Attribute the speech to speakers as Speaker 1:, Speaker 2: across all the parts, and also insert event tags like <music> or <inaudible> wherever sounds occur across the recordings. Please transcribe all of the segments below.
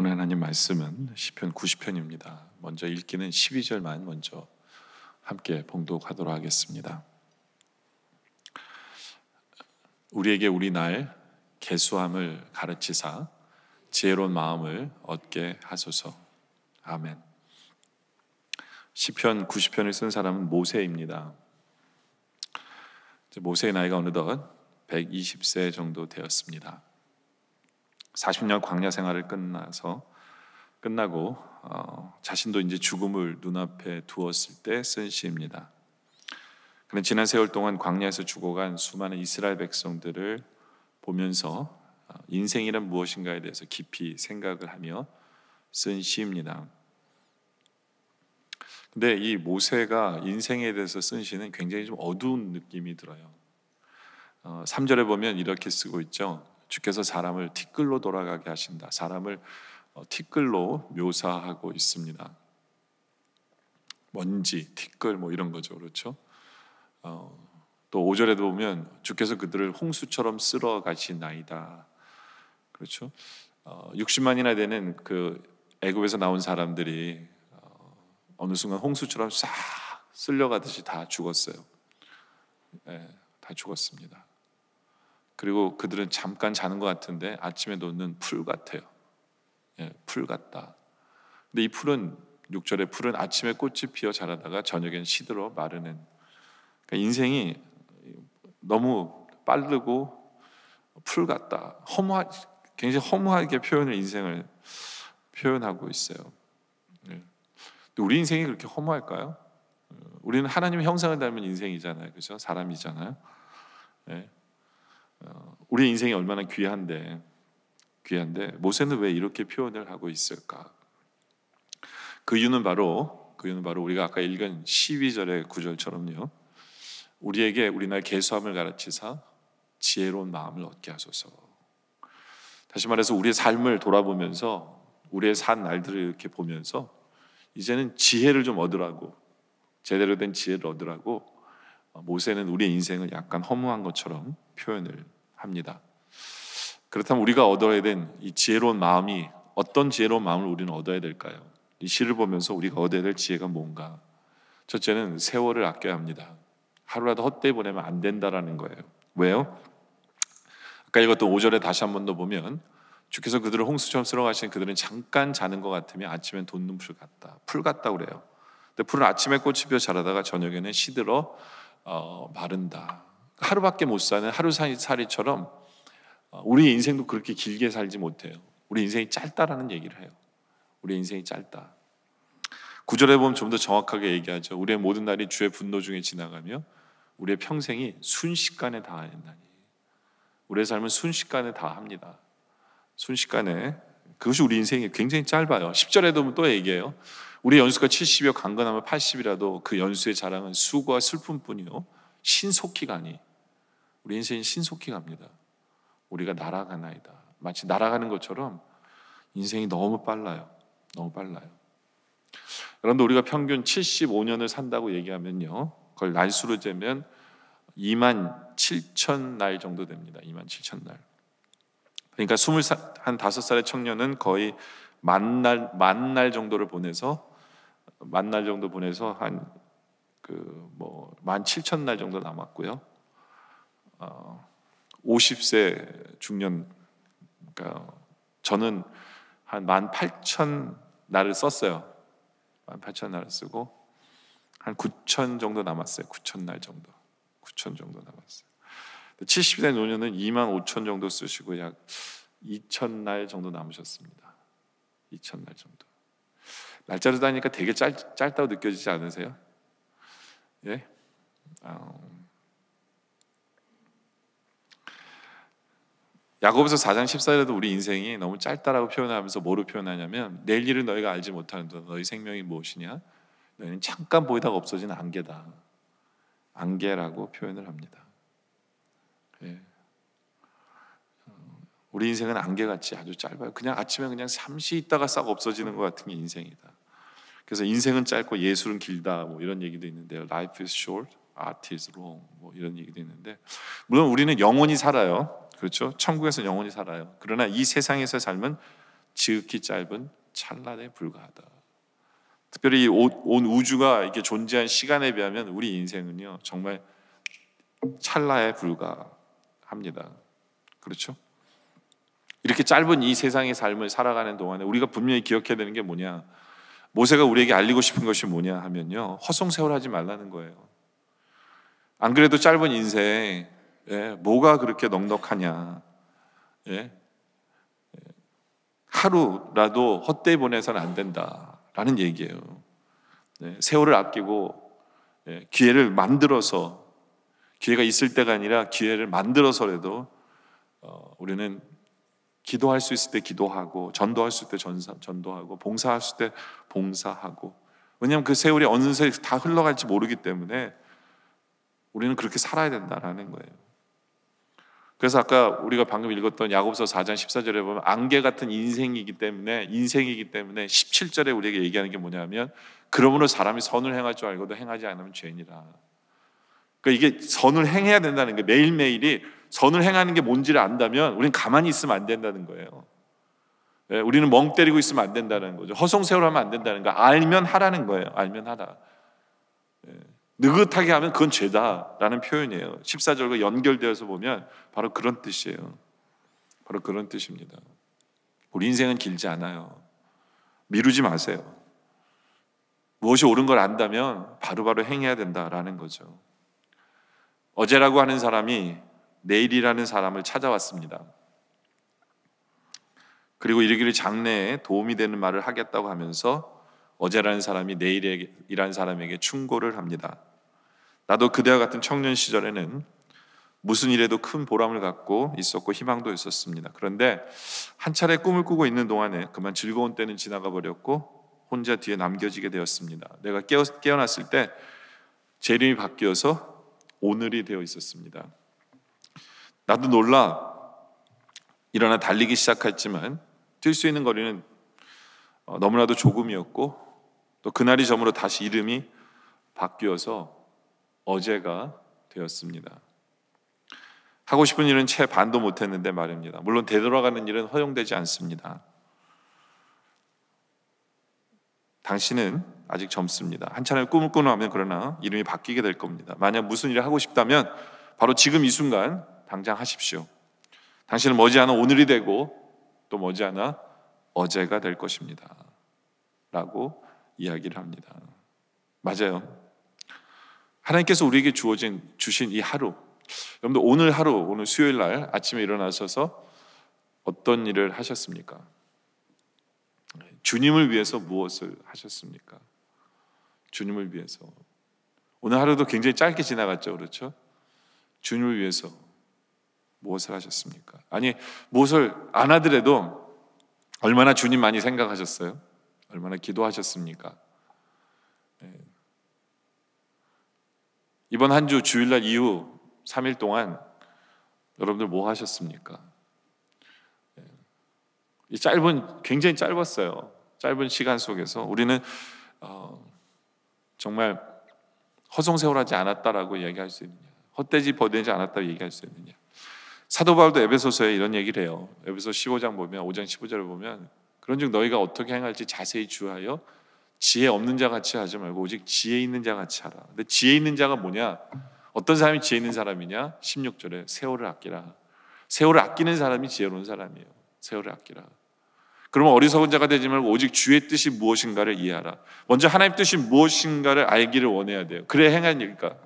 Speaker 1: 오늘 하나님 말씀은 시편 90편입니다. 먼저 읽기는 12절만 먼저 함께 봉독하도록 하겠습니다. 우리에게 우리 날 개수함을 가르치사 지혜로운 마음을 얻게 하소서. 아멘. 시편 90편을 쓴 사람은 모세입니다. 모세의 나이가 어느덧 120세 정도 되었습니다. 40년 광야 생활을 끝나서 끝나고 어, 자신도 이제 죽음을 눈앞에 두었을 때 쓴 시입니다. 그는 지난 세월 동안 광야에서 죽어간 수많은 이스라엘 백성들을 보면서 어, 인생이란 무엇인가에 대해서 깊이 생각을 하며 쓴 시입니다. 근데 이 모세가 인생에 대해서 쓴 시는 굉장히 좀 어두운 느낌이 들어요. 어, 3절에 보면 이렇게 쓰고 있죠. 주께서 사람을 티끌로 돌아가게 하신다. 사람을 어, 티끌로 묘사하고 있습니다. 먼지, 티끌 뭐 이런 거죠. 그렇죠? 어, 또 5절에도 보면 주께서 그들을 홍수처럼 쓸어 가시나이다. 그렇죠? 어, 60만이나 되는 그 애굽에서 나온 사람들이 어, 어느 순간 홍수처럼 싹 쓸려가듯이 다 죽었어요. 예, 다 죽었습니다. 그리고 그들은 잠깐 자는 것 같은데 아침에 놓는 풀 같아요. 예, 풀 같다. 근데 이 풀은 6절의 풀은 아침에 꽃이 피어 자라다가 저녁엔 시들어 마르는 그러니까 인생이 너무 빠르고 풀 같다. 허무하 굉장히 허무하게 표현을 인생을 표현하고 있어요. 예. 우리 인생이 그렇게 허무할까요? 우리는 하나님의 형상을 닮은 인생이잖아요, 그죠 사람이잖아요. 예. 어, 우리 인생이 얼마나 귀한데 귀한데 모세는 왜 이렇게 표현을 하고 있을까? 그 이유는 바로 그 이유는 바로 우리가 아까 읽은 12절의 구절처럼요. 우리에게 우리나 개수함을 가르치사 지혜로운 마음을 얻게 하소서. 다시 말해서 우리의 삶을 돌아보면서 우리의 산 날들을 이렇게 보면서 이제는 지혜를 좀 얻으라고 제대로 된 지혜를 얻으라고 어, 모세는 우리 인생을 약간 허무한 것처럼 표현을 합니다. 그렇다면 우리가 얻어야 된 이 지혜로운 마음이 어떤 지혜로운 마음을 우리는 얻어야 될까요? 이 시를 보면서 우리가 얻어야 될 지혜가 뭔가? 첫째는 세월을 아껴야 합니다. 하루라도 헛되이 보내면 안 된다라는 거예요. 왜요? 아까 읽었던 5절에 다시 한 번 더 보면 주께서 그들을 홍수처럼 쓸어가시 그들은 잠깐 자는 것 같으며 아침엔 돋는 풀 같다. 풀 같다 그래요. 근데 풀은 아침에 꽃이 피어 자라다가 저녁에는 시들어 어, 마른다. 하루밖에 못 사는 하루살이처럼 어, 우리 인생도 그렇게 길게 살지 못해요. 우리 인생이 짧다라는 얘기를 해요. 우리 인생이 짧다. 구절에 보면 좀 더 정확하게 얘기하죠. 우리의 모든 날이 주의 분노 중에 지나가며 우리의 평생이 순식간에 다하는 날 우리의 삶은 순식간에 다합니다. 순식간에 그것이 우리 인생이 굉장히 짧아요. 10절에도 또 얘기해요. 우리 연수가 70이요 강건하면 80이라도 그 연수의 자랑은 수고와 슬픔뿐이요 신속히 가니 우리 인생이 신속히 갑니다. 우리가 날아가나이다. 마치 날아가는 것처럼 인생이 너무 빨라요. 너무 빨라요. 그런데 우리가 평균 75년을 산다고 얘기하면요. 그걸 날수로 재면 2만 7천 날 정도 됩니다. 2만 7천 날. 그러니까 25살의 청년은 거의 만 날, 만 날 정도를 보내서, 만날 정도 보내서 한, 그, 뭐, 만 7천 날 정도 남았고요. 50세 중년 그러니까 저는 한 18,000 날을 썼어요. 18,000 날을 쓰고 한 9,000 정도 남았어요. 9,000 날 정도. 9,000 정도 남았어요. 70대 노년은 2만 5천 정도 쓰시고 약 2천 날 정도 남으셨습니다. 2천 날 정도. 날짜로 다니까 되게 짧, 짧다고 느껴지지 않으세요? 예? 어, 야고보서 4장 14절에도 우리 인생이 너무 짧다라고 표현하면서 뭐로 표현하냐면 내일 일을 너희가 알지 못하는데 너희 생명이 무엇이냐? 너희는 잠깐 보이다가 없어진 안개다. 안개라고 표현을 합니다. 예. 어, 우리 인생은 안개같이 아주 짧아요. 그냥 아침에 그냥 잠시 있다가 싹 없어지는 것 같은 게 인생이다. 그래서 인생은 짧고 예술은 길다 뭐 이런 얘기도 있는데요. Life is short, art is long 뭐 이런 얘기도 있는데 물론 우리는 영원히 살아요. 그렇죠? 천국에서 영원히 살아요. 그러나 이 세상에서 삶은 지극히 짧은 찰나에 불과하다. 특별히 온 우주가 이렇게 존재한 시간에 비하면 우리 인생은요 정말 찰나에 불과합니다. 그렇죠? 이렇게 짧은 이 세상의 삶을 살아가는 동안에 우리가 분명히 기억해야 되는 게 뭐냐? 모세가 우리에게 알리고 싶은 것이 뭐냐 하면요 허송세월하지 말라는 거예요. 안 그래도 짧은 인생 예, 뭐가 그렇게 넉넉하냐. 예, 예? 하루라도 헛되이 보내서는 안 된다라는 얘기예요. 예, 세월을 아끼고 예, 기회를 만들어서 기회가 있을 때가 아니라 기회를 만들어서라도 어, 우리는 기도할 수 있을 때 기도하고 전도할 수 있을 때 전사, 전도하고 봉사할 수 있을 때 봉사하고 왜냐하면 그 세월이 어느새 다 흘러갈지 모르기 때문에 우리는 그렇게 살아야 된다라는 거예요. 그래서 아까 우리가 방금 읽었던 야고보서 4장 14절에 보면 안개 같은 인생이기 때문에 인생이기 때문에 17절에 우리에게 얘기하는 게 뭐냐면 그러므로 사람이 선을 행할 줄 알고도 행하지 않으면 죄인이라 그러니까 이게 선을 행해야 된다는 게 매일매일이 선을 행하는 게 뭔지를 안다면 우리는 가만히 있으면 안 된다는 거예요. 예, 우리는 멍 때리고 있으면 안 된다는 거죠. 허송세월 하면 안 된다는 거. 알면 하라는 거예요. 알면 하라. 예. 느긋하게 하면 그건 죄다라는 표현이에요. 14절과 연결되어서 보면 바로 그런 뜻이에요. 바로 그런 뜻입니다. 우리 인생은 길지 않아요. 미루지 마세요. 무엇이 옳은 걸 안다면 바로바로 바로 행해야 된다라는 거죠. 어제라고 하는 사람이 내일이라는 사람을 찾아왔습니다. 그리고 이르기를 장래에 도움이 되는 말을 하겠다고 하면서 어제라는 사람이 내일이라는 사람에게 충고를 합니다. 나도 그대와 같은 청년 시절에는 무슨 일에도 큰 보람을 갖고 있었고 희망도 있었습니다. 그런데 한 차례 꿈을 꾸고 있는 동안에 그만 즐거운 때는 지나가 버렸고 혼자 뒤에 남겨지게 되었습니다. 내가 깨어, 깨어났을 때제 이름이 바뀌어서 오늘이 되어 있었습니다. 나도 놀라 일어나 달리기 시작했지만 뛸 수 있는 거리는 어, 너무나도 조금이었고 또 그날이 저물어 다시 이름이 바뀌어서 어제가 되었습니다. 하고 싶은 일은 채 반도 못했는데 말입니다. 물론 되돌아가는 일은 허용되지 않습니다. 당신은 아직 젊습니다. 한참을 꿈을 꾸나면 그러나 이름이 바뀌게 될 겁니다. 만약 무슨 일을 하고 싶다면 바로 지금 이 순간 당장 하십시오. 당신은 머지않아 오늘이 되고 또 머지않아 어제가 될 것입니다. 라고 이야기를 합니다. 맞아요. 하나님께서 우리에게 주어진 주신 이 하루, 여러분들 오늘 하루 오늘 수요일 날 아침에 일어나셔서 어떤 일을 하셨습니까? 주님을 위해서 무엇을 하셨습니까? 주님을 위해서 오늘 하루도 굉장히 짧게 지나갔죠, 그렇죠? 주님을 위해서 무엇을 하셨습니까? 아니 무엇을 안 하더라도 얼마나 주님 많이 생각하셨어요? 얼마나 기도하셨습니까? 이번 한 주 주일날 이후 3일 동안 여러분들 뭐 하셨습니까? 예. 이 짧은 굉장히 짧았어요. 짧은 시간 속에서 우리는 어, 정말 허송세월하지 않았다라고 얘기할 수 있느냐, 헛되지 버되지 않았다고 얘기할 수 있느냐. 사도 바울도 에베소서에 이런 얘기를 해요. 에베소 15장 보면 5장 15절을 보면 그런즉 너희가 어떻게 행할지 자세히 주하여 지혜 없는 자 같이 하지 말고 오직 지혜 있는 자 같이 하라. 근데 지혜 있는 자가 뭐냐? 어떤 사람이 지혜 있는 사람이냐? 16절에 세월을 아끼라. 세월을 아끼는 사람이 지혜로운 사람이에요. 세월을 아끼라. 그러면 어리석은 자가 되지 말고 오직 주의 뜻이 무엇인가를 이해하라. 먼저 하나님 뜻이 무엇인가를 알기를 원해야 돼요. 그래 행하니까.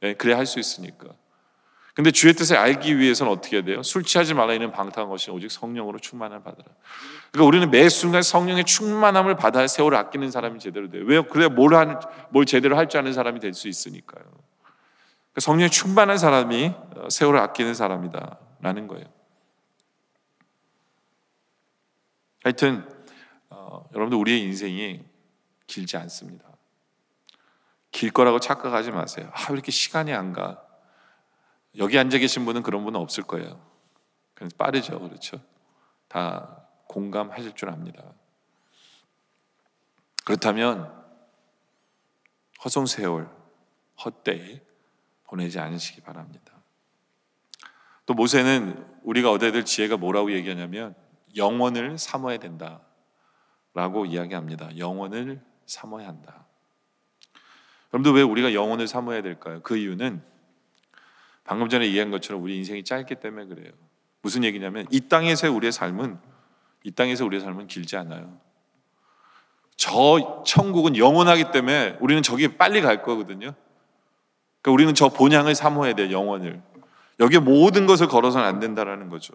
Speaker 1: 네, 예, 그래 할 수 있으니까. 근데 주의 뜻을 알기 위해서는 어떻게 해야 돼요? 술 취하지 말라 이는 방탕한 것이 오직 성령으로 충만함을 받으라. 그러니까 우리는 매 순간 성령의 충만함을 받아야 세월을 아끼는 사람이 제대로 돼요. 왜요? 그래야 뭘, 한, 뭘 제대로 할 줄 아는 사람이 될 수 있으니까요. 그러니까 성령이 충만한 사람이 어, 세월을 아끼는 사람이다. 라는 거예요. 하여튼, 어, 여러분들 우리의 인생이 길지 않습니다. 길 거라고 착각하지 마세요. 아, 왜 이렇게 시간이 안 가? 여기 앉아 계신 분은 그런 분은 없을 거예요. 그래서 빠르죠. 그렇죠. 다 공감하실 줄 압니다. 그렇다면 허송세월 헛되이 보내지 않으시기 바랍니다. 또 모세는 우리가 얻어야 될 지혜가 뭐라고 얘기하냐면 영원을 삼어야 된다. 라고 이야기합니다. 영원을 삼어야 한다. 여러분왜 우리가 영원을 삼어야 될까요? 그 이유는 방금 전에 이해한 것처럼 우리 인생이 짧기 때문에 그래요. 무슨 얘기냐면 이 땅에서 우리의 삶은 이 땅에서 우리의 삶은 길지 않아요. 저 천국은 영원하기 때문에 우리는 저기 빨리 갈 거거든요. 그러니까 우리는 저 본향을 사모해야 돼요, 영원을. 여기에 모든 것을 걸어서는 안 된다라는 거죠.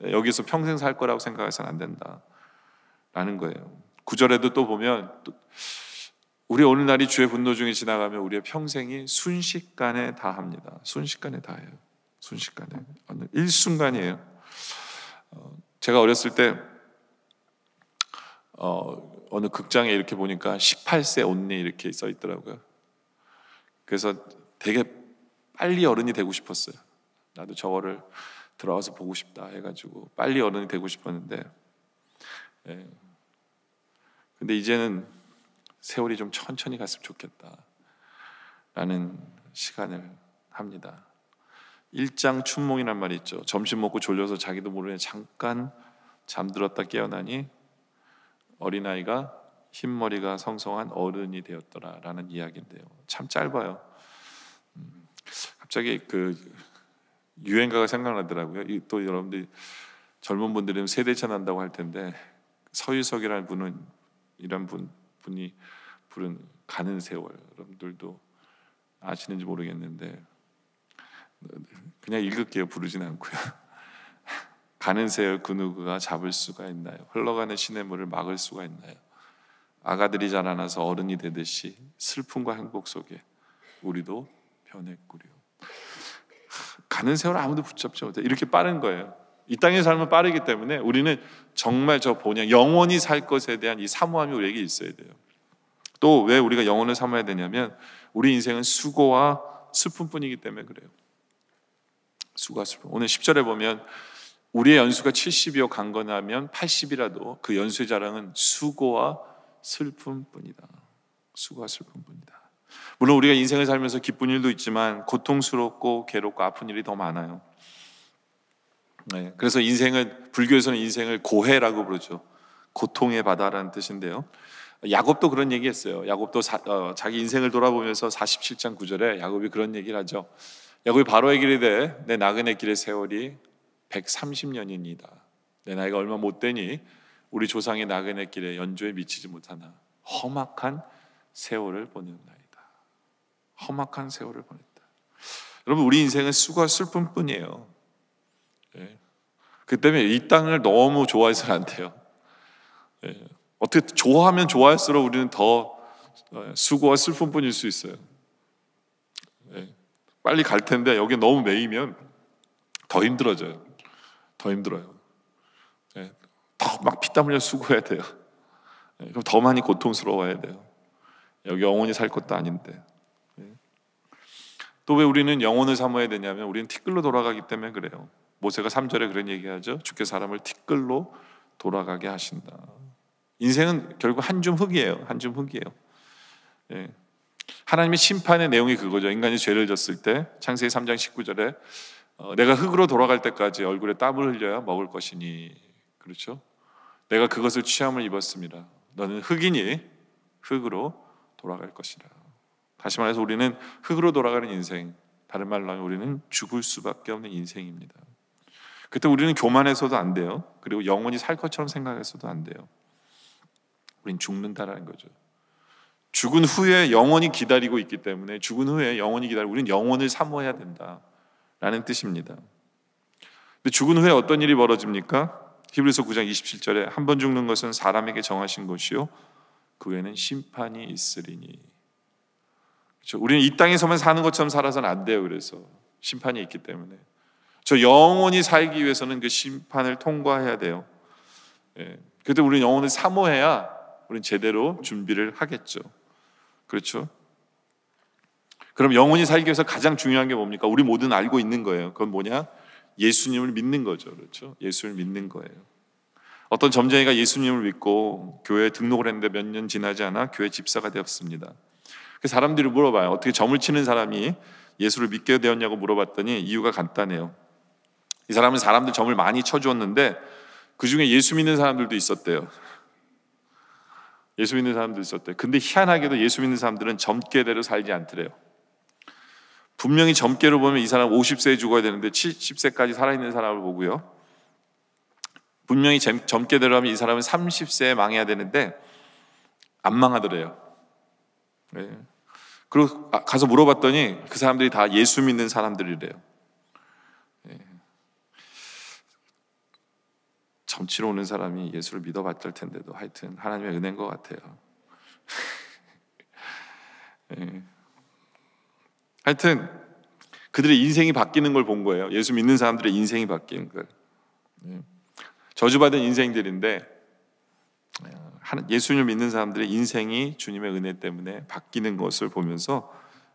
Speaker 1: 네, 여기서 평생 살 거라고 생각해서는 안 된다라는 거예요. 구절에도 또 보면 또 우리 오늘날이 주의 분노 중에 지나가면 우리의 평생이 순식간에 다 합니다. 순식간에 다 해요. 순식간에. 일순간이에요. 어, 제가 어렸을 때, 어, 어느 극장에 이렇게 보니까 18세 언니 이렇게 써 있더라고요. 그래서 되게 빨리 어른이 되고 싶었어요. 나도 저거를 들어와서 보고 싶다 해가지고 빨리 어른이 되고 싶었는데, 예. 근데 이제는 세월이 좀 천천히 갔으면 좋겠다. 라는 시간을 합니다. 일장 춘몽이란 말이 있죠. 점심 먹고 졸려서 자기도 모르게 잠깐 잠들었다 깨어나니 어린아이가 흰머리가 성성한 어른이 되었더라 라는 이야기인데요. 참 짧아요. 음, 갑자기 그 유행가가 생각나더라고요. 또여러분들 젊은 분들은 세대차 난다고 할 텐데 서유석이라는 분은 이런 분 분이 부른 가는 세월 여러분들도 아시는지 모르겠는데 그냥 읽을게요 부르진 않고요 <laughs> 가는 세월 그 누구가 잡을 수가 있나요 흘러가는 시냇물을 막을 수가 있나요 아가들이 자라나서 어른이 되듯이 슬픔과 행복 속에 우리도 변했구려 가는 세월 아무도 붙잡지 못해 이렇게 빠른 거예요 이 땅의 삶은 빠르기 때문에 우리는 정말 저 본향, 영원히 살 것에 대한 이 사모함이 우리에게 있어야 돼요. 또 왜 우리가 영혼을 삼아야 되냐면 우리 인생은 수고와 슬픔뿐이기 때문에 그래요. 수고와 슬픔. 오늘 10절에 보면 우리의 연수가 70이요 강건하면 80이라도 그 연수의 자랑은 수고와 슬픔뿐이다. 수고와 슬픔뿐이다. 물론 우리가 인생을 살면서 기쁜 일도 있지만 고통스럽고 괴롭고 아픈 일이 더 많아요. 네, 그래서 인생은 불교에서는 인생을 고해라고 부르죠. 고통의 바다라는 뜻인데요. 야곱도 그런 얘기했어요. 야곱도 사, 어, 자기 인생을 돌아보면서 47장 9절에 야곱이 그런 얘기를 하죠. 야곱이 바로의 길에 해내 나그네 길의 세월이 130년입니다. 내 나이가 얼마 못 되니 우리 조상의 나그네 길에 연조에 미치지 못하나 험악한 세월을 보냈나이다. 험악한 세월을 보냈다. 여러분 우리 인생은 수고와 슬픔뿐이에요. 예. 그 때문에 이 땅을 너무 좋아해서는 안 돼요. 예. 어떻게 좋아하면 좋아할수록 우리는 더 어, 수고와 슬픔 뿐일 수 있어요. 예. 빨리 갈 텐데 여기 너무 매이면 더 힘들어져요. 더 힘들어요. 더 막 피땀 흘려 수고해야 돼요. 그럼 더 많이 고통스러워야 돼요. 여기 영원히 살 것도 아닌데. 또 왜 우리는 영혼을 사모야 되냐면 우리는 티끌로 돌아가기 때문에 그래요. 모세가 3절에 그런 얘기하죠. 주께 사람을 티끌로 돌아가게 하신다. 인생은 결국 한줌 흙이에요. 한줌 흙이에요. 예. 하나님의 심판의 내용이 그거죠. 인간이 죄를 졌을 때 창세기 3장 19절에 어, 내가 흙으로 돌아갈 때까지 얼굴에 땀을 흘려야 먹을 것이니 그렇죠? 내가 그것을 취함을 입었습니다. 너는 흙이니 흙으로 돌아갈 것이라. 다시 말해서 우리는 흙으로 돌아가는 인생, 다른 말로 하면 우리는 죽을 수밖에 없는 인생입니다. 그때 우리는 교만해서도 안 돼요. 그리고 영원히 살 것처럼 생각해서도 안 돼요. 우린 죽는다라는 거죠. 죽은 후에 영원히 기다리고 있기 때문에 죽은 후에 영원히 기다리고 우리는 영원을 사모해야 된다라는 뜻입니다. 근데 죽은 후에 어떤 일이 벌어집니까? 히브리서 9장 27절에 한 번 죽는 것은 사람에게 정하신 것이요 그 외에는 심판이 있으리니. 그렇죠? 우리는 이 땅에서만 사는 것처럼 살아서는 안 돼요. 그래서 심판이 있기 때문에. 저 영원히 살기 위해서는 그 심판을 통과해야 돼요. 예. 그때 우리는 영혼을 사모해야 우리는 제대로 준비를 하겠죠. 그렇죠? 그럼 영혼이 살기 위해서 가장 중요한 게 뭡니까? 우리 모두는 알고 있는 거예요. 그건 뭐냐? 예수님을 믿는 거죠. 그렇죠? 예수를 믿는 거예요. 어떤 점쟁이가 예수님을 믿고 교회에 등록을 했는데 몇 년 지나지 않아 교회 집사가 되었습니다. 그 사람들이 물어봐요. 어떻게 점을 치는 사람이 예수를 믿게 되었냐고 물어봤더니 이유가 간단해요. 이 사람은 사람들 점을 많이 쳐주었는데 그 중에 예수 믿는 사람들도 있었대요. 예수 믿는 사람도 있었대요. 근데 희한하게도 예수 믿는 사람들은 점괘대로 살지 않더래요. 분명히 점괘로 보면 이 사람 50세에 죽어야 되는데 70세까지 살아있는 사람을 보고요. 분명히 점괘대로 하면 이 사람은 30세에 망해야 되는데 안 망하더래요. 네. 그리고 아, 가서 물어봤더니 그 사람들이 다 예수 믿는 사람들이래요. 점치러 오는 사람이 예수를 믿어봤을 텐데도 하여튼 하나님의 은혜인 것 같아요. 네. <laughs> 하여튼 그들의 인생이 바뀌는 걸 본 거예요. 예수 믿는 사람들의 인생이 바뀌는 걸. 네. 저주받은 인생들인데 어, 예수님을 믿는 사람들의 인생이 주님의 은혜 때문에 바뀌는 것을 보면서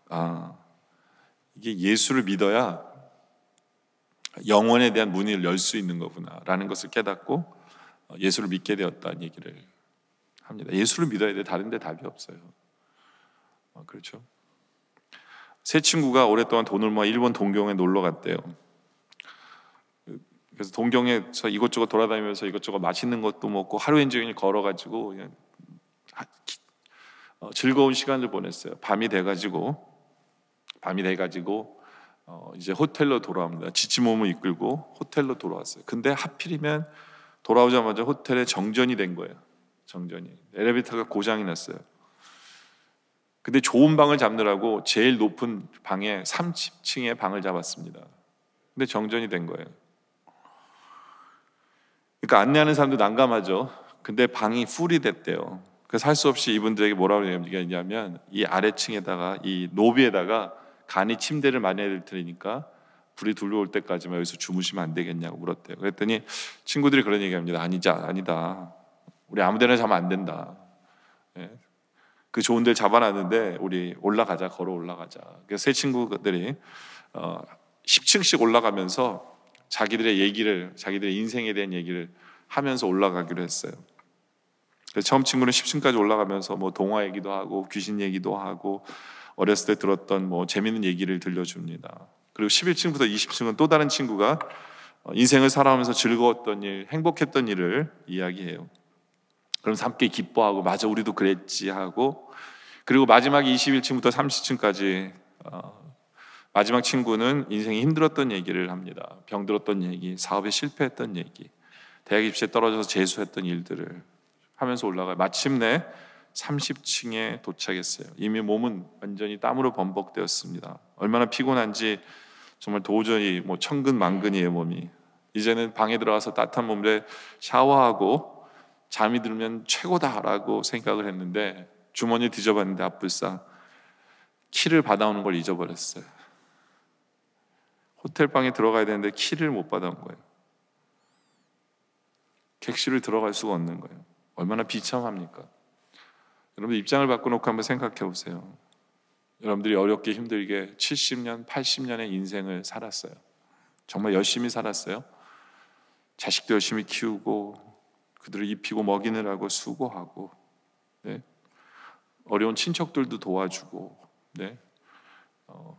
Speaker 1: 아 이게 예수를 믿어야 영혼에 대한 문을 열 수 있는 거구나라는 것을 깨닫고 어, 예수를 믿게 되었다는 얘기를 합니다. 예수를 믿어야 돼. 다른 데 답이 없어요. 어, 그렇죠? 새 친구가 오랫동안 돈을 모아 일본 동경에 놀러 갔대요. 그래서 동경에서 이것저것 돌아다니면서 이것저것 맛있는 것도 먹고 하루 인종일 걸어가지고 그냥 어, 즐거운 시간을 보냈어요. 밤이 돼가지고 밤이 돼가지고 어, 이제 호텔로 돌아옵니다. 지친 몸을 이끌고 호텔로 돌아왔어요. 근데 하필이면 돌아오자마자 호텔에 정전이 된 거예요. 정전이 엘리베이터가 고장이 났어요. 근데 좋은 방을 잡느라고 제일 높은 방에 30층의 방을 잡았습니다. 근데 정전이 된 거예요. 그러니까 안내하는 사람도 난감하죠. 근데 방이 풀이 됐대요. 그래서 할 수 없이 이분들에게 뭐라고 얘기하냐면 이 아래층에다가 이 노비에다가 간이 침대를 마련해 드릴 테니까 불이 둘러올 때까지만 여기서 주무시면 안 되겠냐고 물었대요. 그랬더니 친구들이 그런 얘기합니다. 아니자 아니다. 우리 아무데나 자면 안 된다. 예. 그 좋은 데를 잡아놨는데 우리 올라가자 걸어 올라가자. 그래서 세 친구들이 10층씩 어, 올라가면서 자기들의 얘기를 자기들의 인생에 대한 얘기를 하면서 올라가기로 했어요. 처음 친구는 10층까지 올라가면서 뭐 동화 얘기도 하고 귀신 얘기도 하고 어렸을 때 들었던 뭐 재밌는 얘기를 들려줍니다. 그리고 11층부터 20층은 또 다른 친구가 어, 인생을 살아가면서 즐거웠던 일, 행복했던 일을 이야기해요. 그럼 함께 기뻐하고 맞아 우리도 그랬지 하고 그리고 마지막 21층부터 30층까지 어, 마지막 친구는 인생이 힘들었던 얘기를 합니다. 병들었던 얘기, 사업에 실패했던 얘기, 대학 입시에 떨어져서 재수했던 일들을 하면서 올라가요. 마침내 30층에 도착했어요. 이미 몸은 완전히 땀으로 범벅되었습니다. 얼마나 피곤한지 정말 도저히 뭐 천근 만근이에요 몸이. 이제는 방에 들어가서 따뜻한 몸에 샤워하고 잠이 들면 최고다라고 생각을 했는데 주머니 뒤져봤는데 아뿔싸 키를 받아오는 걸 잊어버렸어요. 호텔 방에 들어가야 되는데 키를 못 받아온 거예요. 객실을 들어갈 수가 없는 거예요. 얼마나 비참합니까? 여러분 입장을 바꿔놓고 한번 생각해 보세요. 여러분들이 어렵게 힘들게 70년, 80년의 인생을 살았어요. 정말 열심히 살았어요. 자식도 열심히 키우고 그들을 입히고 먹이느라고 수고하고 네? 어려운 친척들도 도와주고 네? 어,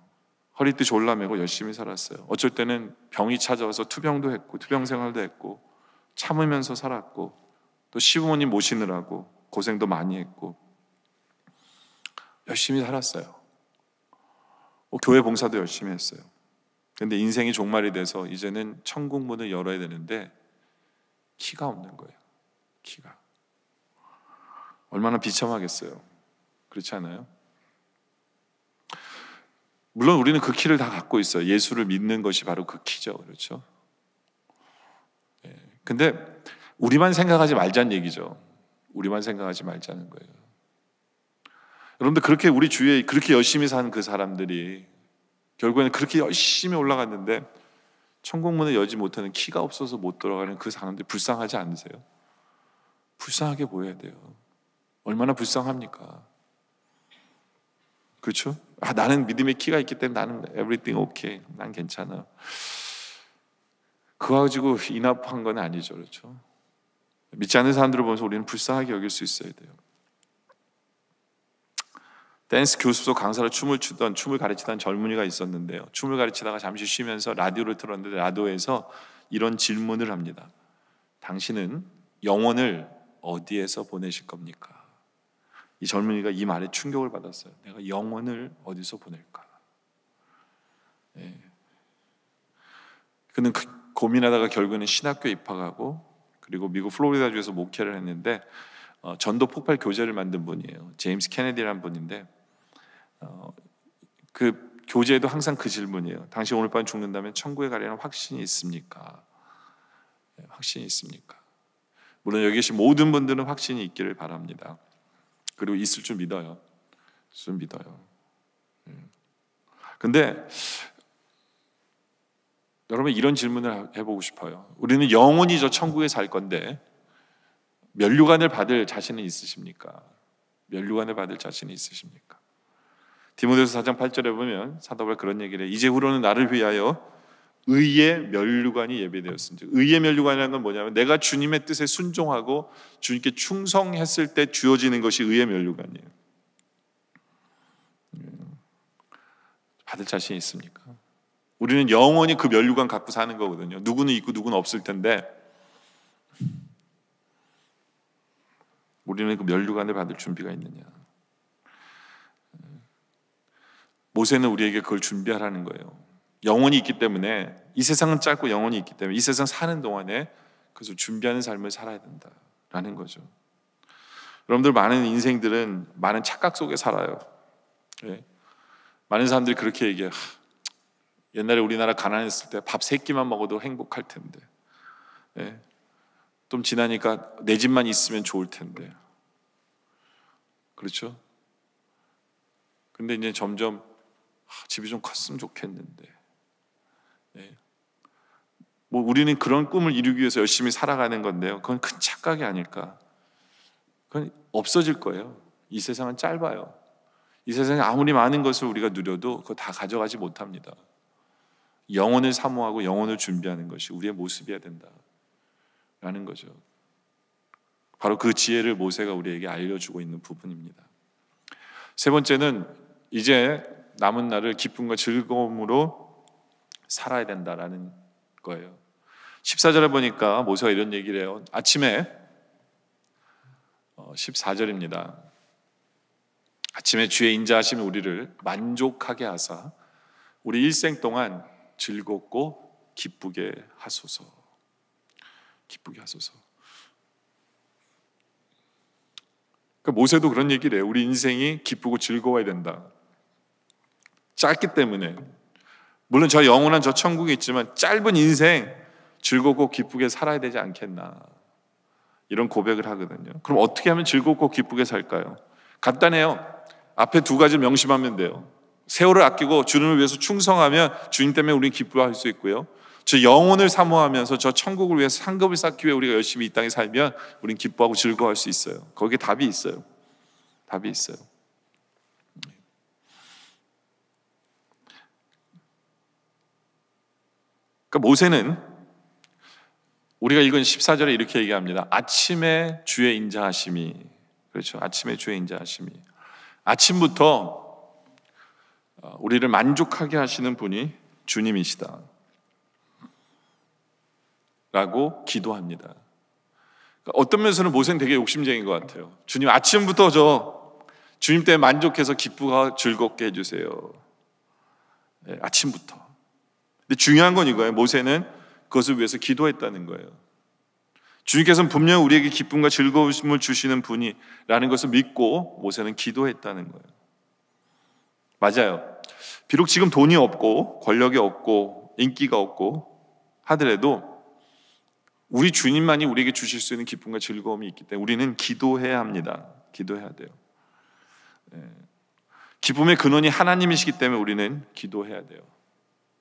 Speaker 1: 허리띠 졸라매고 열심히 살았어요. 어쩔 때는 병이 찾아와서 투병도 했고 투병 생활도 했고 참으면서 살았고 또 시부모님 모시느라고 고생도 많이 했고 열심히 살았어요. 뭐 교회 봉사도 열심히 했어요. 근데 인생이 종말이 돼서 이제는 천국 문을 열어야 되는데 키가 없는 거예요. 키가. 얼마나 비참하겠어요. 그렇지 않아요? 물론 우리는 그 키를 다 갖고 있어요. 예수를 믿는 것이 바로 그 키죠. 그렇죠? 예. 근데 우리만 생각하지 말자는 얘기죠. 우리만 생각하지 말자는 거예요. 여러분들 그렇게 우리 주위에 그렇게 열심히 산 그 사람들이 결국에는 그렇게 열심히 올라갔는데 천국문을 열지 못하는 키가 없어서 못 돌아가는 그 사람들 불쌍하지 않으세요? 불쌍하게 보여야 돼요. 얼마나 불쌍합니까? 그렇죠? 아, 나는 믿음의 키가 있기 때문에 나는 everything okay. 난 괜찮아. 그거 가지고 인합한 건 아니죠. 그렇죠? 믿지 않는 사람들을 보면서 우리는 불쌍하게 여길 수 있어야 돼요. 댄스 교습소 강사로 춤을 추던 춤을 가르치던 젊은이가 있었는데요. 춤을 가르치다가 잠시 쉬면서 라디오를 틀었는데 라디오에서 이런 질문을 합니다. 당신은 영혼을 어디에서 보내실 겁니까? 이 젊은이가 이 말에 충격을 받았어요. 내가 영혼을 어디서 보낼까? 예. 그는 그 고민하다가 결국에는 신학교에 입학하고 그리고 미국 플로리다주에서 목회를 했는데 어, 전도 폭발 교재를 만든 분이에요. 제임스 케네디라는 분인데 어, 그 교제에도 항상 그 질문이에요. 당신 오늘 밤 죽는다면 천국에 가려는 확신이 있습니까? 예, 확신이 있습니까? 물론 여기 계신 모든 분들은 확신이 있기를 바랍니다. 그리고 있을 줄 믿어요. 좀 믿어요. 예. 근데 여러분 이런 질문을 해보고 싶어요. 우리는 영원히 저 천국에 살 건데 면류관을 받을 자신은 있으십니까? 면류관을 받을 자신이 있으십니까? 디모데후서 4장 8절에 보면 사도 바울 그런 얘기를 해. 이제후로는 나를 위하여 의의 멸류관이 예배되었습니다. 의의 멸류관이라는 건 뭐냐면 내가 주님의 뜻에 순종하고 주님께 충성했을 때 주어지는 것이 의의 멸류관이에요. 예. 받을 자신 있습니까? 우리는 영원히 그 멸류관 갖고 사는 거거든요. 누구는 있고 누구는 없을 텐데 우리는 그 멸류관을 받을 준비가 있느냐. 모세는 우리에게 그걸 준비하라는 거예요. 영혼이 있기 때문에 이 세상은 짧고 영혼이 있기 때문에 이 세상 사는 동안에 그것을 준비하는 삶을 살아야 된다라는 거죠. 여러분들 많은 인생들은 많은 착각 속에 살아요. 예. 많은 사람들이 그렇게 얘기해 요 옛날에 우리나라 가난했을 때 밥 세 끼만 먹어도 행복할 텐데. 예. 좀 지나니까 내 집만 있으면 좋을 텐데. 그렇죠? 근데 이제 점점 아, 집이 좀 컸으면 좋겠는데. 네. 뭐 우리는 그런 꿈을 이루기 위해서 열심히 살아가는 건데요. 그건 큰 착각이 아닐까. 그건 없어질 거예요. 이 세상은 짧아요. 이 세상에 아무리 많은 것을 우리가 누려도 그거 다 가져가지 못합니다. 영혼을 사모하고 영혼을 준비하는 것이 우리의 모습이어야 된다. 라는 거죠. 바로 그 지혜를 모세가 우리에게 알려주고 있는 부분입니다. 세 번째는 이제 남은 날을 기쁨과 즐거움으로 살아야 된다라는 거예요. 14절에 보니까 모세가 이런 얘기를 해요. 아침에 14절입니다. 어, 아침에 주의 인자하심이 우리를 만족하게 하사 우리 일생 동안 즐겁고 기쁘게 하소서. 기쁘게 하소서. 그러니까 모세도 그런 얘기를 해요. 우리 인생이 기쁘고 즐거워야 된다. 짧기 때문에 물론 저 영원한 저 천국이 있지만 짧은 인생 즐겁고 기쁘게 살아야 되지 않겠나 이런 고백을 하거든요. 그럼 어떻게 하면 즐겁고 기쁘게 살까요? 간단해요. 앞에 두 가지 명심하면 돼요. 세월을 아끼고 주님을 위해서 충성하면 주님 때문에 우리는 기뻐할 수 있고요. 저 영혼을 사모하면서 저 천국을 위해서 상급을 쌓기 위해 우리가 열심히 이 땅에 살면 우린 기뻐하고 즐거워할 수 있어요. 거기에 답이 있어요. 답이 있어요. 그러니까 모세는 우리가 읽은 14절에 이렇게 얘기합니다. 아침에 주의 인자하심이 그렇죠. 아침에 주의 인자하심이 아침부터 어, 우리를 만족하게 하시는 분이 주님이시다. 라고 기도합니다. 그러니까 어떤 면에서는 모세는 되게 욕심쟁인 것 같아요. 주님 아침부터 저 주님 때문에 만족해서 기쁘고 즐겁게 해주세요. 네, 아침부터. 근데 중요한 건 이거예요. 모세는 그것을 위해서 기도했다는 거예요. 주님께서는 분명 우리에게 기쁨과 즐거움을 주시는 분이라는 것을 믿고 모세는 기도했다는 거예요. 맞아요. 비록 지금 돈이 없고 권력이 없고 인기가 없고 하더라도 우리 주님만이 우리에게 주실 수 있는 기쁨과 즐거움이 있기 때문에 우리는 기도해야 합니다. 기도해야 돼요. 예. 기쁨의 근원이 하나님이시기 때문에 우리는 기도해야 돼요.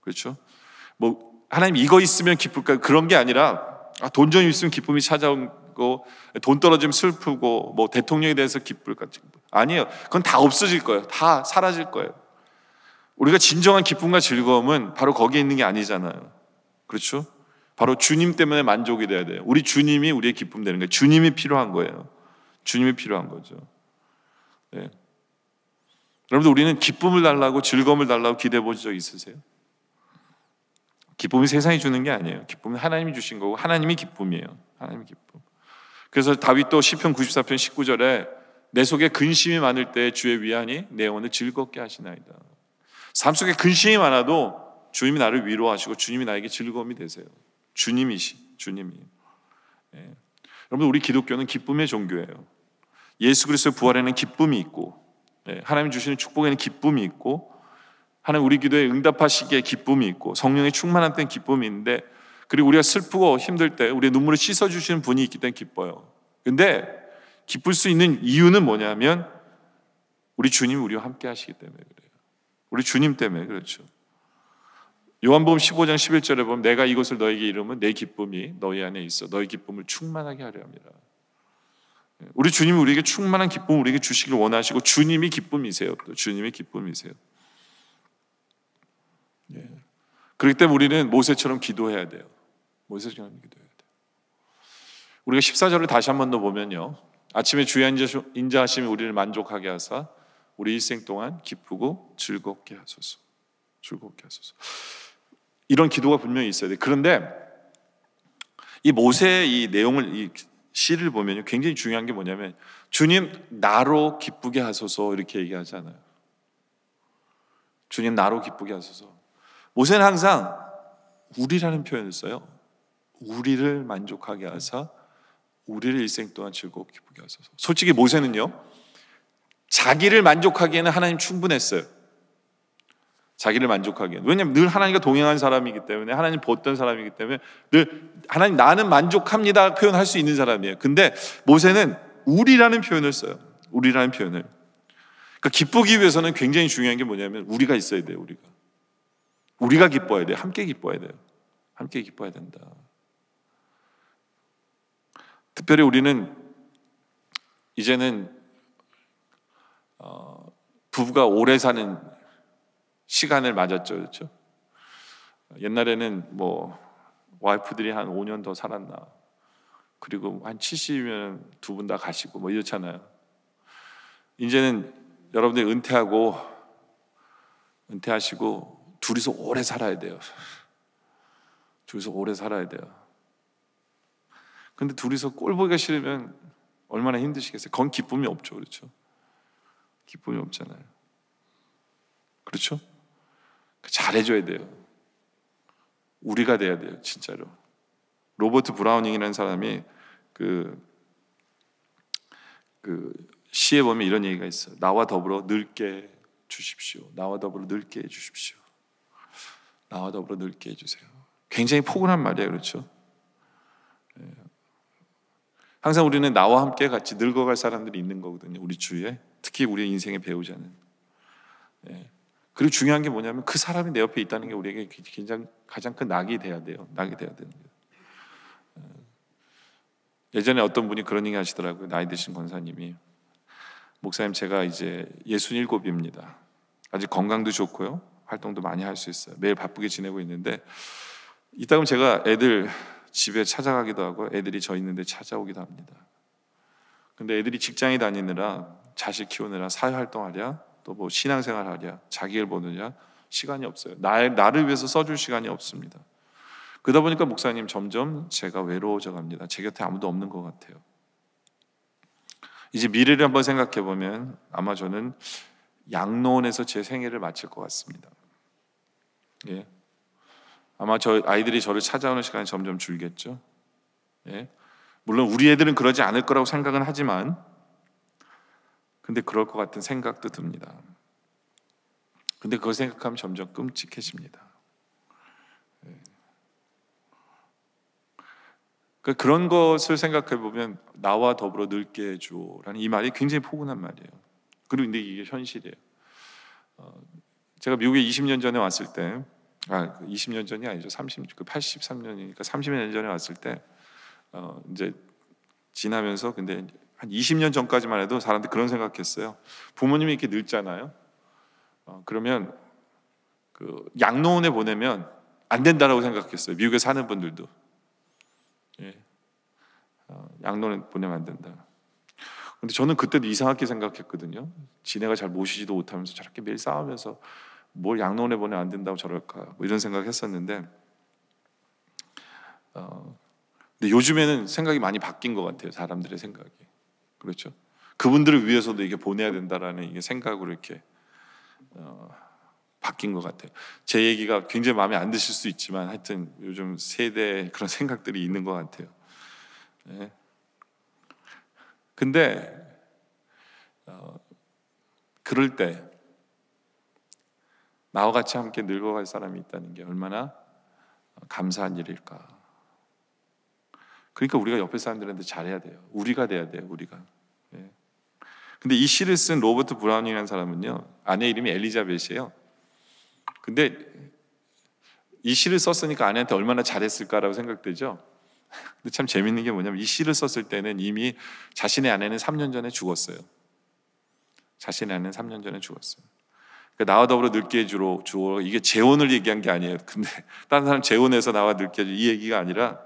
Speaker 1: 그렇죠? 뭐 하나님 이거 있으면 기쁠까 그런 게 아니라 아, 돈좀 있으면 기쁨이 찾아오고 돈 떨어지면 슬프고 뭐 대통령에 대해서 기쁠까 아니에요. 그건 다 없어질 거예요. 다 사라질 거예요. 우리가 진정한 기쁨과 즐거움은 바로 거기에 있는 게 아니잖아요. 그렇죠? 바로 주님 때문에 만족이 돼야 돼요. 우리 주님이 우리의 기쁨 되는 거예요. 주님이 필요한 거예요. 주님이 필요한 거죠. 네. 여러분들 우리는 기쁨을 달라고 즐거움을 달라고 기대해 보신 적 있으세요? 기쁨이 세상이 주는 게 아니에요. 기쁨은 하나님이 주신 거고 하나님이 기쁨이에요. 하나님이 기쁨. 그래서 다윗도 시편 94편 19절에 내 속에 근심이 많을 때 주의 위안이 내 영혼을 즐겁게 하시나이다. 삶 속에 근심이 많아도 주님이 나를 위로하시고 주님이 나에게 즐거움이 되세요. 주님이시 주님이. 예. 여러분 우리 기독교는 기쁨의 종교예요. 예수 그리스도의 부활에는 기쁨이 있고 예. 하나님 주시는 축복에는 기쁨이 있고 하나님 우리 기도에 응답하시기에 기쁨이 있고 성령이 충만한 땐 기쁨이 있는데 그리고 우리가 슬프고 힘들 때 우리의 눈물을 씻어주시는 분이 있기 때문에 기뻐요. 근데 기쁠 수 있는 이유는 뭐냐면 우리 주님이 우리와 함께 하시기 때문에 그래요. 우리 주님 때문에 그렇죠. 요한복음 15장 11절에 보면 내가 이것을 너에게 이르면 내 기쁨이 너희 안에 있어 너희 기쁨을 충만하게 하려 합니다. 우리 주님이 우리에게 충만한 기쁨을 우리에게 주시길 원하시고 주님이 기쁨이세요. 또 주님이 기쁨이세요. 그렇기 때문에 우리는 모세처럼 기도해야 돼요. 모세처럼 기도해야 돼요. 우리가 14절을 다시 한 번 더 보면요. 아침에 주의 인자하심이 우리를 만족하게 하사 우리 일생 동안 기쁘고 즐겁게 하소서. 즐겁게 하소서. 이런 기도가 분명히 있어야 돼. 그런데 이 모세의 이 내용을 이 시를 보면 굉장히 중요한 게 뭐냐면 주님 나로 기쁘게 하소서 이렇게 얘기하잖아요. 주님 나로 기쁘게 하소서. 모세는 항상 우리라는 표현을 써요. 우리를 만족하게 하사 우리를 일생 동안 즐겁고 기쁘게 하소서. 솔직히 모세는요. 자기를 만족하기에는 하나님 충분했어요. 자기를 만족하기에는. 왜냐하면 늘 하나님과 동행한 사람이기 때문에 하나님 보던 사람이기 때문에 늘 하나님 나는 만족합니다 표현할 수 있는 사람이에요. 근데 모세는 우리라는 표현을 써요. 우리라는 표현을. 그러니까 기쁘기 위해서는 굉장히 중요한 게 뭐냐면 우리가 있어야 돼요. 우리가. 우리가 기뻐야 돼. 요 함께 기뻐야 돼요. 함께 기뻐야 된다. 특별히 우리는 이제는 어, 부부가 오래 사는 시간을 맞았죠, 그렇죠? 옛날에는 뭐 와이프들이 한 5년 더 살았나, 그리고 한 70이면 두 분 다 가시고 뭐 이렇잖아요. 이제는 여러분들이 은퇴하고 은퇴하시고 둘이서 오래 살아야 돼요. 둘이서 오래 살아야 돼요. 근데 둘이서 꼴 보기가 싫으면 얼마나 힘드시겠어요? 건 기쁨이 없죠. 그렇죠? 기쁨이 없잖아요. 그렇죠? 잘해줘야 돼요. 우리가 돼야 돼요. 진짜로. 로버트 브라우닝이라는 사람이 그, 그 시에 보면 이런 얘기가 있어요. 나와 더불어 늙게 주십시오. 나와 더불어 늙게 해주십시오. 나와 더불어 늙게 해주세요. 굉장히 포근한 말이에요. 그렇죠? 예. 항상 우리는 나와 함께 같이 늙어갈 사람들이 있는 거거든요. 우리 주위에. 특히 우리 인생의 배우자는. 예. 그리고 중요한 게 뭐냐면 그 사람이 내 옆에 있다는 게 우리에게 굉장히 가장 큰 낙이 돼야 돼요. 낙이 돼야 되는 거예요. 예전에 어떤 분이 그런 얘기 하시더라고요. 나이 드신 권사님이. 목사님, 제가 이제 67입니다. 아직 건강도 좋고요. 활동도 많이 할 수 있어요. 매일 바쁘게 지내고 있는데 이따금 제가 애들 집에 찾아가기도 하고 애들이 저 있는데 찾아오기도 합니다. 근데 애들이 직장에 다니느라 자식 키우느라 사회 활동하랴 또 뭐 신앙생활 하랴 자기를 보느냐 시간이 없어요. 나, 나를 위해서 써줄 시간이 없습니다. 그러다 보니까 목사님 점점 제가 외로워져 갑니다. 제 곁에 아무도 없는 것 같아요. 이제 미래를 한번 생각해 보면 아마 저는 양로원에서 제 생애를 마칠 것 같습니다. 예. 아마 저 아이들이 저를 찾아오는 시간이 점점 줄겠죠. 예. 물론 우리 애들은 그러지 않을 거라고 생각은 하지만 근데 그럴 것 같은 생각도 듭니다. 근데 그걸 생각하면 점점 끔찍해집니다. 예. 그 그런 것을 생각해 보면 나와 더불어 늙게 해주라는 이 말이 굉장히 포근한 말이에요. 그리고 근데 이게 현실이에요. 어, 제가 미국에 20년 전에 왔을 때 아, 20년 그 전이 아니죠. 30, 그 83년이니까 30년 전에 왔을 때, 어, 이제 지나면서 근데 한 20년 전까지만 해도 사람들 그런 생각했어요. 부모님이 이렇게 늙잖아요. 어, 그러면 그 양로원에 보내면 안 된다라고 생각했어요. 미국에 사는 분들도. 예. 어, 양로원에 보내면 안 된다. 근데 저는 그때도 이상하게 생각했거든요. 지네가 잘 모시지도 못하면서 저렇게 매일 싸우면서 뭘 양론에 보내 안 된다고 저럴까 뭐 이런 생각했었는데 어, 근데 요즘에는 생각이 많이 바뀐 것 같아요 사람들의 생각이 그렇죠 그분들을 위해서도 이게 보내야 된다라는 이게 생각으로 이렇게 어, 바뀐 것 같아요 제 얘기가 굉장히 마음에 안 드실 수 있지만 하여튼 요즘 세대 그런 <laughs> 생각들이 있는 것 같아요 예. 근데 어, 그럴 때 나와 같이 함께 늙어갈 사람이 있다는 게 얼마나 감사한 일일까. 그러니까 우리가 옆에 사람들한테 잘해야 돼요. 우리가 돼야 돼요, 우리가. 예. 근데 이 시를 쓴 로버트 브라운이라는 사람은요, 아내 이름이 엘리자벳이에요. 근데 이 시를 썼으니까 아내한테 얼마나 잘했을까라고 생각되죠? 근데 참 재밌는 게 뭐냐면 이 시를 썼을 때는 이미 자신의 아내는 3년 전에 죽었어요. 자신의 아내는 3년 전에 죽었어요. 그러니까 나와 더불어 늙게 주로 주어 이게 재혼을 얘기한 게 아니에요. 근데 <laughs> 다른 사람 재혼해서 나와 늙게 주이 얘기가 아니라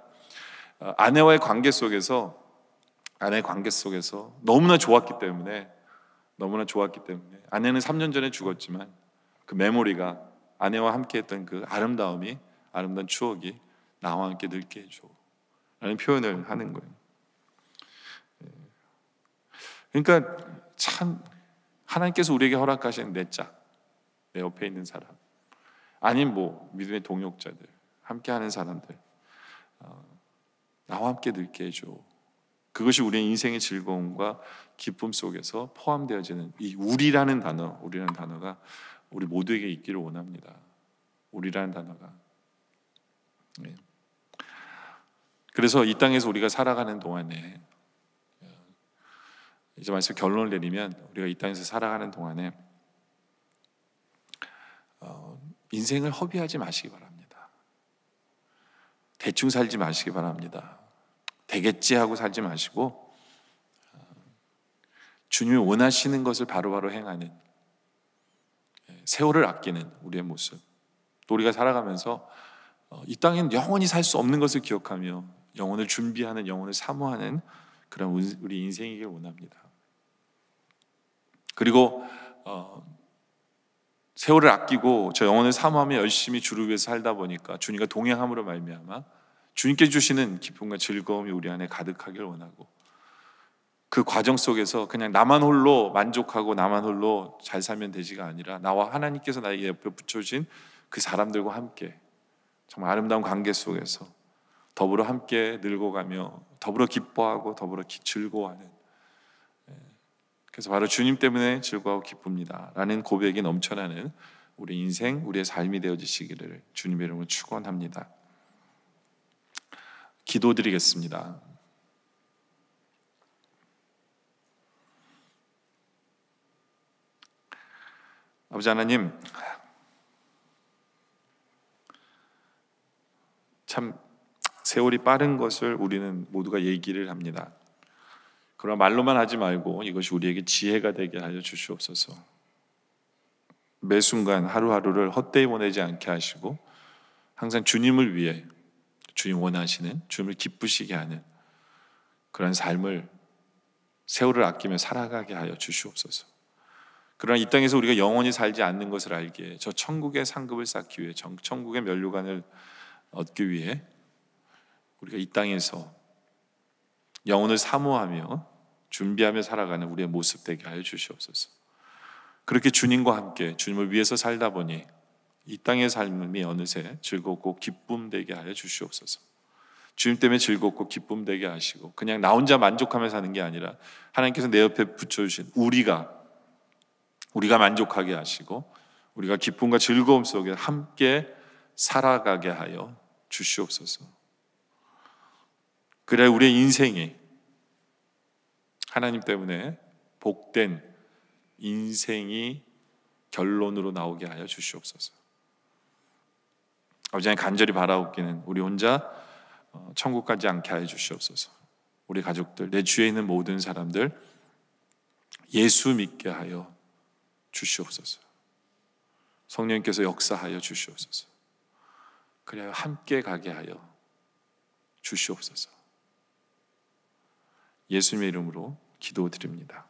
Speaker 1: 어, 아내와의 관계 속에서 아내의 관계 속에서 너무나 좋았기 때문에 너무나 좋았기 때문에 아내는 3년 전에 죽었지만 그 메모리가 아내와 함께했던 그 아름다움이 아름다운 추억이 나와 함께 늙게 해줘 라는 표현을 하는 거예요. 예. 그러니까 참 하나님께서 우리에게 허락하신 내 짝, 내 옆에 있는 사람, 아닌 뭐 믿음의 동역자들, 함께하는 사람들, 어, 나와 함께 늙게 해줘. 그것이 우리의 인생의 즐거움과 기쁨 속에서 포함되어지는 이 우리라는 단어, 우리라는 단어가 우리 모두에게 있기를 원합니다. 우리라는 단어가. 네. 그래서 이 땅에서 우리가 살아가는 동안에 예, 이제 말씀 결론을 내리면 우리가 이 땅에서 살아가는 동안에 어, 인생을 허비하지 마시기 바랍니다. 대충 살지 마시기 바랍니다. 되겠지 하고 살지 마시고 어, 주님이 원하시는 것을 바로바로 행하는 예, 세월을 아끼는 우리의 모습 또 우리가 살아가면서 어, 이 땅엔 영원히 살 수 없는 것을 기억하며 영혼을 준비하는 영혼을 사모하는 그런 우리 인생이길 원합니다. 그리고 어, 세월을 아끼고 저 영혼을 사모하며 열심히 주를 위해서 살다 보니까 주님과 동행함으로 말미암아 주님께 주시는 기쁨과 즐거움이 우리 안에 가득하길 원하고 그 과정 속에서 그냥 나만 홀로 만족하고 나만 홀로 잘 살면 되지가 아니라 나와 하나님께서 나에게 옆에 붙여진 그 사람들과 함께 정말 아름다운 관계 속에서 더불어 함께 늙어가며 더불어 기뻐하고 더불어 즐거워하는 그래서 바로 주님 때문에 즐거워 기쁩니다. 라는 고백이 넘쳐나는 우리 인생, 우리의 삶이 되어지시기를 주님의 이름으로 축원합니다. 기도드리겠습니다. 아버지 하나님, 참 세월이 빠른 것을 우리는 모두가 얘기를 합니다. 그러나 말로만 하지 말고 이것이 우리에게 지혜가 되게 하여 주시옵소서. 매 순간 하루하루를 헛되이 보내지 않게 하시고 항상 주님을 위해 주님 원하시는 주님을 기쁘시게 하는 그런 삶을 세월을 아끼며 살아가게 하여 주시옵소서. 그러나 이 땅에서 우리가 영원히 살지 않는 것을 알기에 저 천국의 상급을 쌓기 위해 천국의 면류관을 얻기 위해 우리가 이 땅에서 영혼을 사모하며 준비하며 살아가는 우리의 모습 되게 하여 주시옵소서. 그렇게 주님과 함께 주님을 위해서 살다 보니 이 땅의 삶이 어느새 즐겁고 기쁨 되게 하여 주시옵소서. 주님 때문에 즐겁고 기쁨 되게 하시고 그냥 나 혼자 만족하며 사는 게 아니라 하나님께서 내 옆에 붙여 주신 우리가 우리가 만족하게 하시고 우리가 기쁨과 즐거움 속에 함께 살아가게 하여 주시옵소서. 그래야 우리의 인생이 하나님 때문에 복된 인생이 결론으로 나오게 하여 주시옵소서. 아버지 하나님 간절히 바라옵기는 우리 혼자 어, 천국 가지 않게 하여 주시옵소서. 우리 가족들, 내 주위에 있는 모든 사람들 예수 믿게 하여 주시옵소서. 성령께서 역사하여 주시옵소서. 그래야 함께 가게 하여 주시옵소서. 예수님의 이름으로 기도드립니다.